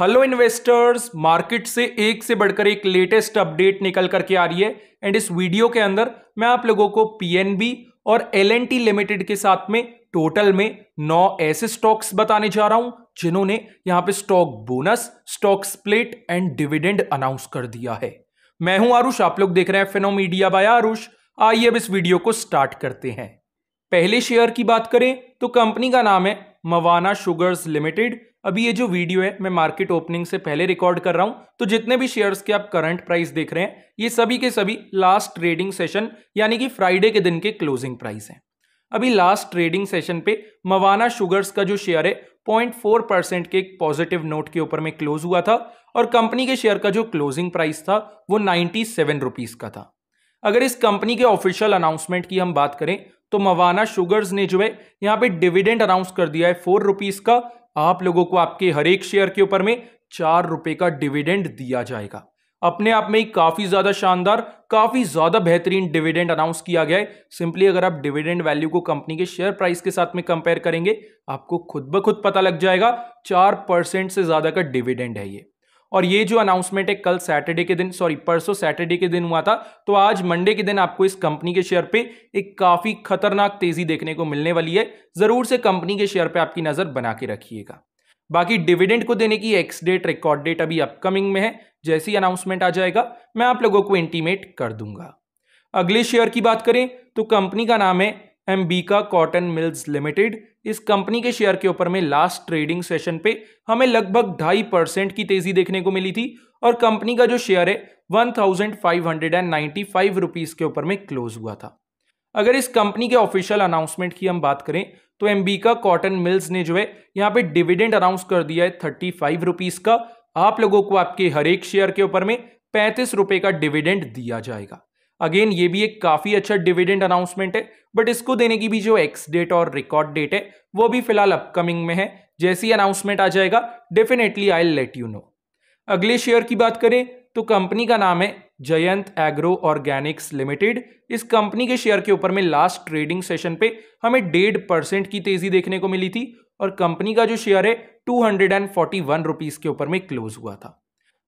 hello investors market से एक से बढ़कर एक लेटेस्ट अपडेट निकल करके आ रही है एंड इस वीडियो के अंदर मैं आप लोगों को पीएनबी और एलएनटी लिमिटेड के साथ में टोटल में नौ ऐसे स्टॉक्स बताने जा रहा हूं जिन्होंने यहां पे stock bonus stock split and dividend announce कर दिया है मैं हूं आरुष आप लोग देख रहे हैं मीडिया बाय आरुष आइए अब इस वीडियो को स्टार्ट करते हैं पहले शेयर की बात करें तो कंपनी का नाम है मवाना शुगर्स लिमिटेड अभी ये जो वीडियो है मैं मार्केट ओपनिंग से पहले रिकॉर्ड कर रहा हूं तो जितने भी शेयर्स के आप करंट प्राइस देख रहे हैं ये सभी के सभी लास्ट ट्रेडिंग सेशन यानी कि फ्राइडे के दिन के क्लोजिंग प्राइस हैं अभी लास्ट ट्रेडिंग सेशन पे मवाना शुगर्स का जो शेयर है 0.4 परसेंट के एक पॉजिटिव नोट के ऊपर में क्लोज हुआ था और कंपनी के शेयर का जो क्लोजिंग प्राइस था वो नाइन्टी सेवन रुपीज का था अगर इस कंपनी के ऑफिशियल अनाउंसमेंट की हम बात करें तो मवाना शुगर्स ने जो है यहाँ पे डिविडेंड अनाउंस कर दिया है फोर रुपीज का आप लोगों को आपके हर एक शेयर के ऊपर में चार रुपए का डिविडेंड दिया जाएगा अपने आप में ही काफी ज्यादा शानदार काफी ज्यादा बेहतरीन डिविडेंड अनाउंस किया गया है सिंपली अगर आप डिविडेंड वैल्यू को कंपनी के शेयर प्राइस के साथ में कंपेयर करेंगे आपको खुद ब खुद पता लग जाएगा चार परसेंट से ज्यादा का डिविडेंड है ये और ये जो अनाउंसमेंट है कल सैटरडे के दिन सॉरी परसों सैटरडे के दिन हुआ था तो आज मंडे के दिन आपको इस कंपनी के शेयर पे एक काफ़ी खतरनाक तेज़ी देखने को मिलने वाली है ज़रूर से कंपनी के शेयर पे आपकी नज़र बना के रखिएगा बाकी डिविडेंड को देने की एक्स डेट रिकॉर्ड डेट अभी अपकमिंग में है जैसी अनाउंसमेंट आ जाएगा मैं आप लोगों को इंटीमेट कर दूंगा अगले शेयर की बात करें तो कंपनी का नाम है एम्बिका कॉटन मिल्स लिमिटेड इस कंपनी के शेयर के ऊपर में लास्ट ट्रेडिंग सेशन पे हमें लगभग ढाई परसेंट की तेजी देखने को मिली थी और कंपनी का जो शेयर है one thousand five hundred and ninety five rupees के ऊपर में क्लोज हुआ था अगर इस कंपनी के ऑफिशियल अनाउंसमेंट की हम बात करें तो एम्बिका कॉटन मिल्स ने जो है यहाँ पे डिविडेंड अनाउंस कर दिया है थर्टी फाइव रुपीज का आप लोगों को आपके हर एक शेयर के ऊपर में पैंतीस रुपए का डिविडेंड दिया जाएगा अगेन ये भी एक काफ़ी अच्छा डिविडेंड अनाउंसमेंट है बट इसको देने की भी जो एक्स डेट और रिकॉर्ड डेट है वो भी फिलहाल अपकमिंग में है जैसी अनाउंसमेंट आ जाएगा definitely I let you know अगले शेयर की बात करें तो कंपनी का नाम है जयंत एग्रो ऑर्गेनिक्स लिमिटेड इस कंपनी के शेयर के ऊपर में लास्ट ट्रेडिंग सेशन पे हमें डेढ़ परसेंट की तेजी देखने को मिली थी और कंपनी का जो शेयर है two hundred and forty one rupees के ऊपर में क्लोज हुआ था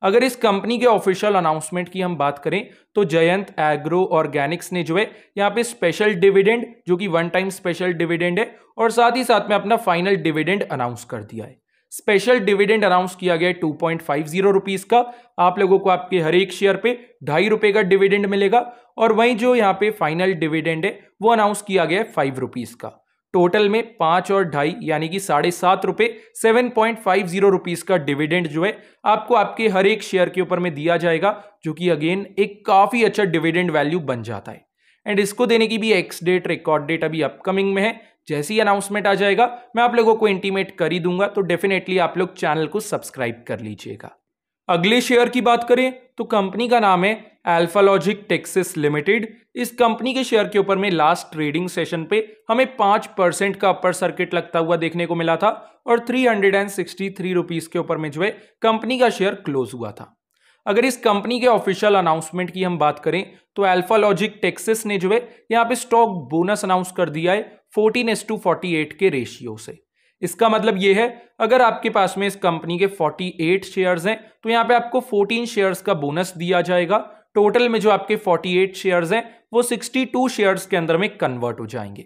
अगर इस कंपनी के ऑफिशियल अनाउंसमेंट की हम बात करें तो जयंत एग्रो ऑर्गेनिक्स ने जो है यहाँ पे स्पेशल डिविडेंड जो कि वन टाइम स्पेशल डिविडेंड है और साथ ही साथ में अपना फाइनल डिविडेंड अनाउंस कर दिया है स्पेशल डिविडेंड अनाउंस किया गया है two point five zero rupees का आप लोगों को आपके हर एक शेयर पे ढाई रुपए का डिविडेंड मिलेगा और वहीं जो यहाँ पे फाइनल डिविडेंड है वो अनाउंस किया गया है फाइव रुपीज का टोटल में पांच और ढाई यानी कि साढ़े सात रुपए seven point five zero rupees का डिविडेंड जो है आपको आपके हर एक शेयर के ऊपर में दिया जाएगा जो कि अगेन एक काफ़ी अच्छा डिविडेंड वैल्यू बन जाता है एंड इसको देने की भी एक्स डेट रिकॉर्ड डेट अभी अपकमिंग में है जैसे ही अनाउंसमेंट आ जाएगा मैं आप लोगों को इंटीमेट कर ही दूंगा तो डेफिनेटली आप लोग चैनल को सब्सक्राइब कर लीजिएगा अगले शेयर की बात करें तो कंपनी का नाम है एल्फालॉजिक टेक्सिस लिमिटेड इस कंपनी के शेयर के ऊपर में लास्ट ट्रेडिंग सेशन पे हमें पांच परसेंट का अपर सर्किट लगता हुआ देखने को मिला था और three hundred and sixty three rupees के ऊपर में जो है कंपनी का शेयर क्लोज हुआ था अगर इस कंपनी के ऑफिशियल अनाउंसमेंट की हम बात करें तो एल्फालॉजिक टेक्सिस ने जो है यहाँ पे स्टॉक बोनस अनाउंस कर दिया है fourteen is to forty eight के रेशियो से इसका मतलब ये है अगर आपके पास में इस कंपनी के 48 शेयर्स हैं तो यहाँ पे आपको 14 शेयर्स का बोनस दिया जाएगा टोटल में जो आपके 48 शेयर्स हैं वो 62 शेयर्स के अंदर में कन्वर्ट हो जाएंगे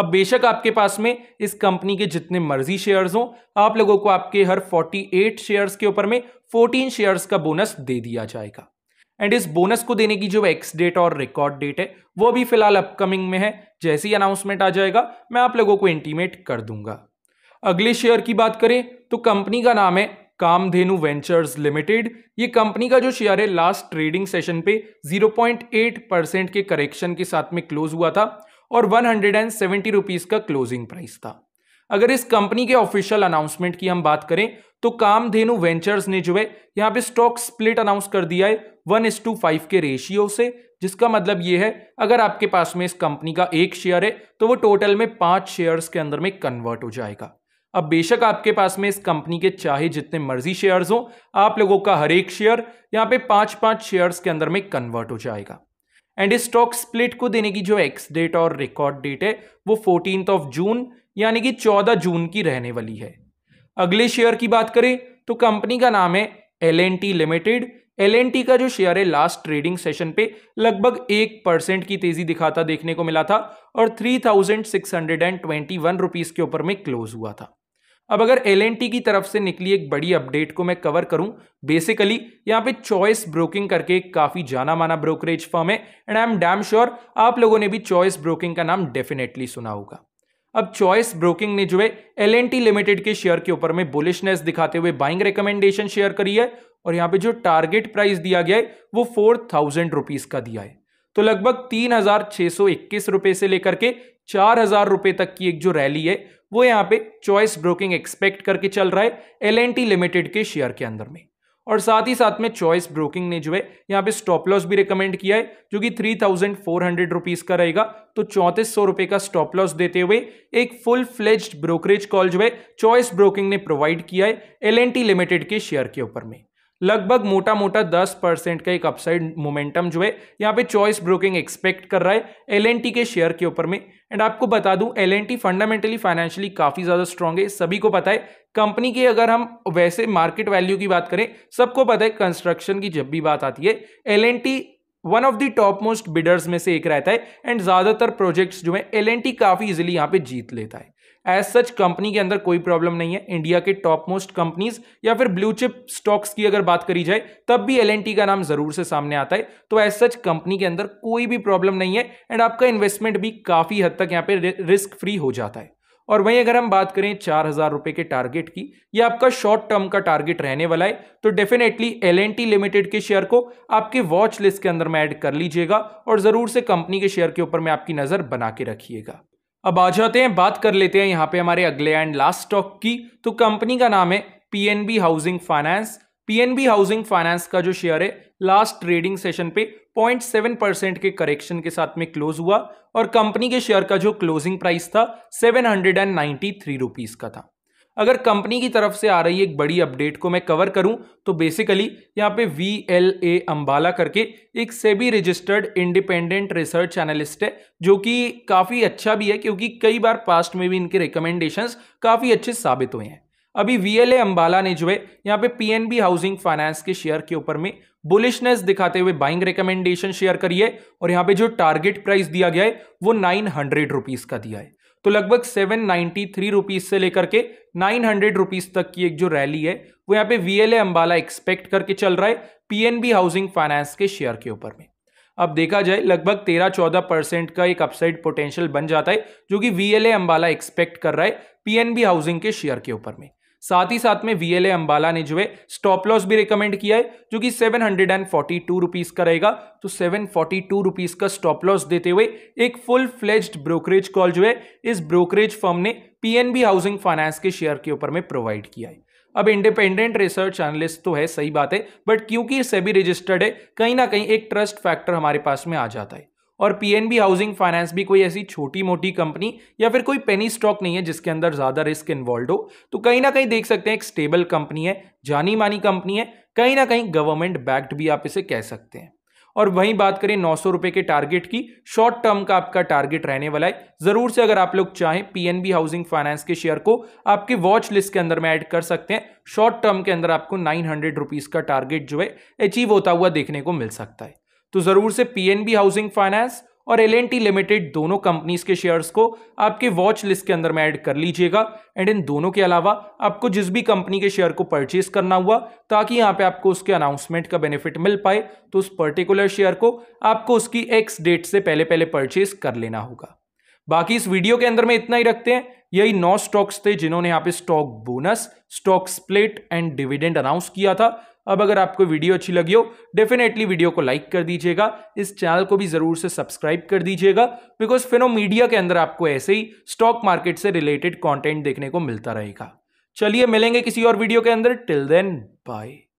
अब बेशक आपके पास में इस कंपनी के जितने मर्जी शेयर्स हों आप लोगों को आपके हर 48 शेयर्स के ऊपर में 14 शेयर्स का बोनस दे दिया जाएगा एंड इस बोनस को देने की जो एक्स डेट और रिकॉर्ड डेट है वो भी फिलहाल अपकमिंग में है जैसे ही अनाउंसमेंट आ जाएगा मैं आप लोगों को इंटीमेट कर दूंगा अगले शेयर की बात करें तो कंपनी का नाम है कामधेनु वेंचर्स लिमिटेड ये कंपनी का जो शेयर है लास्ट ट्रेडिंग सेशन पे 0.8 परसेंट के करेक्शन के साथ में क्लोज हुआ था और वन हंड्रेड रुपीज का क्लोजिंग प्राइस था अगर इस कंपनी के ऑफिशियल अनाउंसमेंट की हम बात करें तो कामधेनु वेंचर्स ने जो है यहाँ पे स्टॉक स्प्लिट अनाउंस कर दिया है वन एस टू फाइव के रेशियो से जिसका मतलब ये है अगर आपके पास में इस कंपनी का एक शेयर है तो वो टोटल में पांच शेयर्स के अंदर में कन्वर्ट हो जाएगा अब बेशक आपके पास में इस कंपनी के चाहे जितने मर्जी शेयर्स हो आप लोगों का हर एक शेयर यहाँ पे पांच पांच शेयर्स के अंदर में कन्वर्ट हो जाएगा एंड इस स्टॉक स्प्लिट को देने की जो एक्स डेट और रिकॉर्ड डेट है वो फोर्टीन ऑफ जून यानी कि चौदह जून की रहने वाली है अगले शेयर की बात करें तो कंपनी का नाम है एल लिमिटेड एल का जो शेयर है लास्ट ट्रेडिंग सेशन पे लगभग एक परसेंट की तेजी दिखाता देखने को मिला था और three thousand six hundred and twenty one rupees के ऊपर में क्लोज हुआ था अब अगर एल की तरफ से निकली एक बड़ी अपडेट को मैं कवर करूं बेसिकली यहाँ पे चॉइस ब्रोकिंग करके एक काफ़ी जाना माना ब्रोकरेज फर्म है and I am damn sure आप लोगों ने भी चॉइस ब्रोकिंग का नाम डेफिनेटली सुना होगा अब चॉइस ब्रोकिंग ने जो है एल लिमिटेड के शेयर के ऊपर में बुलिशनेस दिखाते हुए बाइंग रिकमेंडेशन शेयर करी है और यहाँ पे जो टारगेट प्राइस दिया गया है वो फोर थाउजेंड रुपीज का दिया है तो लगभग तीन हजार छह सौ इक्कीस रुपए से लेकर के चार हजार रुपए तक की एक जो रैली है वो यहाँ पे चॉइस ब्रोकिंग एक्सपेक्ट करके चल रहा है एल लिमिटेड के शेयर के अंदर में और साथ ही साथ में चॉइस ब्रोकिंग ने जो है यहाँ पे स्टॉप लॉस भी रिकमेंड किया है जो कि three thousand four hundred rupees का रहेगा तो चौंतीस सौ रुपए का स्टॉप लॉस देते हुए एक फुल फ्लेज्ड ब्रोकरेज कॉल जो है चॉइस ब्रोकिंग ने प्रोवाइड किया है एल लिमिटेड के शेयर के ऊपर में लगभग मोटा मोटा 10 परसेंट का एक अपसाइड मोमेंटम जो है यहाँ पे चॉइस ब्रोकिंग एक्सपेक्ट कर रहा है एल के शेयर के ऊपर में एंड आपको बता दूं एल फंडामेंटली फाइनेंशियली काफ़ी ज़्यादा स्ट्रांग है सभी को पता है कंपनी की अगर हम वैसे मार्केट वैल्यू की बात करें सबको पता है कंस्ट्रक्शन की जब भी बात आती है L one of the top most bidders में से एक रहता है एंड ज़्यादातर प्रोजेक्ट्स जो है एल काफ़ी इजिली यहाँ पे जीत लेता है एज सच कंपनी के अंदर कोई प्रॉब्लम नहीं है इंडिया के टॉप मोस्ट कंपनीज या फिर ब्लू चिप स्टॉक्स की अगर बात करी जाए तब भी एल का नाम जरूर से सामने आता है तो एज सच कंपनी के अंदर कोई भी प्रॉब्लम नहीं है एंड आपका इन्वेस्टमेंट भी काफी हद तक यहाँ पे रिस्क फ्री हो जाता है और वहीं अगर हम बात करें चार हजार रुपए के टारगेट की या आपका शॉर्ट टर्म का टारगेट रहने वाला है तो डेफिनेटली एल लिमिटेड के शेयर को आपके वॉच लिस्ट के अंदर में ऐड कर लीजिएगा और जरूर से कंपनी के शेयर के ऊपर में आपकी नजर बना के रखिएगा अब आ जाते हैं बात कर लेते हैं यहाँ पे हमारे अगले एंड लास्ट स्टॉक की तो कंपनी का नाम है PNB housing finance PNB housing finance का जो शेयर है लास्ट ट्रेडिंग सेशन पे 0.7 परसेंट के करेक्शन के साथ में क्लोज हुआ और कंपनी के शेयर का जो क्लोजिंग प्राइस था seven hundred and ninety three rupees का था अगर कंपनी की तरफ से आ रही एक बड़ी अपडेट को मैं कवर करूं तो बेसिकली यहाँ पे वी एल ए अम्बाला करके एक SEBI registered independent research analyst है जो कि काफ़ी अच्छा भी है क्योंकि कई बार पास्ट में भी इनके रिकमेंडेशंस काफ़ी अच्छे साबित हुए हैं अभी वी एल ए अम्बाला ने जो है यहाँ पे बी हाउसिंग फाइनेंस के शेयर के ऊपर में बुलिशनेस दिखाते हुए बाइंग रिकमेंडेशन शेयर करिए और यहाँ पे जो टारगेट प्राइस दिया गया है वो नाइन हंड्रेड रुपीज का दिया है तो लगभग सेवन नाइन्टी थ्री रुपीज़ से लेकर के नाइन हंड्रेड रुपीज़ तक की एक जो रैली है वो यहाँ पे वी एल अम्बाला एक्सपेक्ट करके चल रहा है पीएनबी हाउसिंग फाइनेंस के शेयर के ऊपर में अब देखा जाए लगभग तेरह चौदह परसेंट का एक अपसाइड पोटेंशियल बन जाता है जो कि वी एल अंबाला एक्सपेक्ट कर रहा है पीएनबी हाउसिंग के शेयर के ऊपर में साथ ही साथ में वीएलए अंबाला ने जो है स्टॉप लॉस भी रिकमेंड किया है जो कि seven hundred and forty two rupees का रहेगा तो सेवन फोर्टी टू रुपीज का स्टॉप लॉस देते हुए एक फुल फ्लेज्ड ब्रोकरेज कॉल जो है इस ब्रोकरेज फर्म ने पीएनबी हाउसिंग फाइनेंस के शेयर के ऊपर में प्रोवाइड किया है अब इंडिपेंडेंट रिसर्च एनालिस्ट तो है सही बात है बट क्योंकि सेबी रजिस्टर्ड है कहीं ना कहीं एक ट्रस्ट फैक्टर हमारे पास में आ जाता है और पीएनबी हाउसिंग फाइनेंस भी कोई ऐसी छोटी मोटी कंपनी या फिर कोई पेनी स्टॉक नहीं है जिसके अंदर ज़्यादा रिस्क इन्वॉल्व हो तो कहीं ना कहीं देख सकते हैं एक स्टेबल कंपनी है जानी मानी कंपनी है कहीं ना कहीं गवर्नमेंट बैक्ड भी आप इसे कह सकते हैं और वहीं बात करें नौ सौ के टारगेट की शॉर्ट टर्म का आपका टारगेट रहने वाला है जरूर से अगर आप लोग चाहें पीएनबी हाउसिंग फाइनेंस के शेयर को आपके वॉच लिस्ट के अंदर में ऐड कर सकते हैं शॉर्ट टर्म के अंदर आपको नाइन हंड्रेड रुपीज का टारगेट जो है अचीव होता हुआ देखने को मिल सकता है तो जरूर से पीएनबी हाउसिंग फाइनेंस और एल लिमिटेड दोनों कंपनीज के शेयर्स को आपके वॉच लिस्ट के अंदर में ऐड कर लीजिएगा एंड इन दोनों के अलावा आपको जिस भी कंपनी के शेयर को परचेज करना हुआ ताकि यहाँ पे आपको उसके अनाउंसमेंट का बेनिफिट मिल पाए तो उस पर्टिकुलर शेयर को आपको उसकी एक्स डेट से पहले पहले परचेज कर लेना होगा बाकी इस वीडियो के अंदर में इतना ही रखते हैं यही नौ स्टॉक्स थे जिन्होंने यहाँ पे stock bonus stock split and dividend announce किया था अब अगर आपको वीडियो अच्छी लगी हो डेफिनेटली वीडियो को लाइक कर दीजिएगा इस चैनल को भी ज़रूर से सब्सक्राइब कर दीजिएगा बिकॉज फिनो मीडिया के अंदर आपको ऐसे ही स्टॉक मार्केट से रिलेटेड कॉन्टेंट देखने को मिलता रहेगा चलिए मिलेंगे किसी और वीडियो के अंदर टिल देन बाय